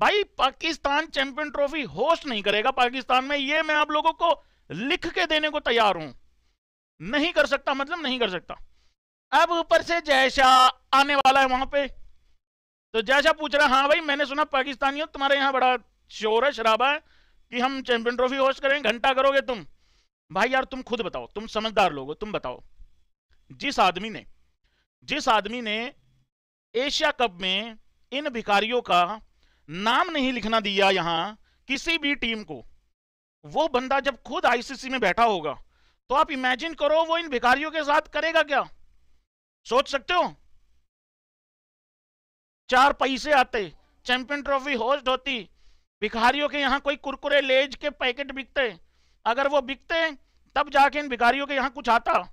भाई Pakistan champion trophy host नहीं करेगा पाकिस्तान में ये मैं आप लोगों को लिख के देने को तैयार हूं नहीं कर सकता मतलब नहीं कर सकता अब ऊपर से जयशा आने वाला है वहां पे तो जयशा पूछ रहा हाँ भाई मैंने सुना पाकिस्तानियों तुम्हारे यहां बड़ा शोर है शराबा है कि हम चैंपियन ट्रॉफी होस्ट करें घंटा करोगे तुम भाई यार तुम खुद बताओ तुम समझदार लोग हो तुम बताओ जिस आदमी ने जिस आदमी ने एशिया कप में इन भिखारियों का नाम नहीं लिखना दिया यहां किसी भी टीम को वो बंदा जब खुद आईसीसी में बैठा होगा तो आप इमेजिन करो वो इन भिखारियों के साथ करेगा क्या सोच सकते हो चार पैसे आते चैंपियन ट्रॉफी होस्ट होती भिखारियों के यहां कोई कुरकुरे लेज के पैकेट बिकते अगर वो बिकते तब जाके इन भिखारियों के यहां कुछ आता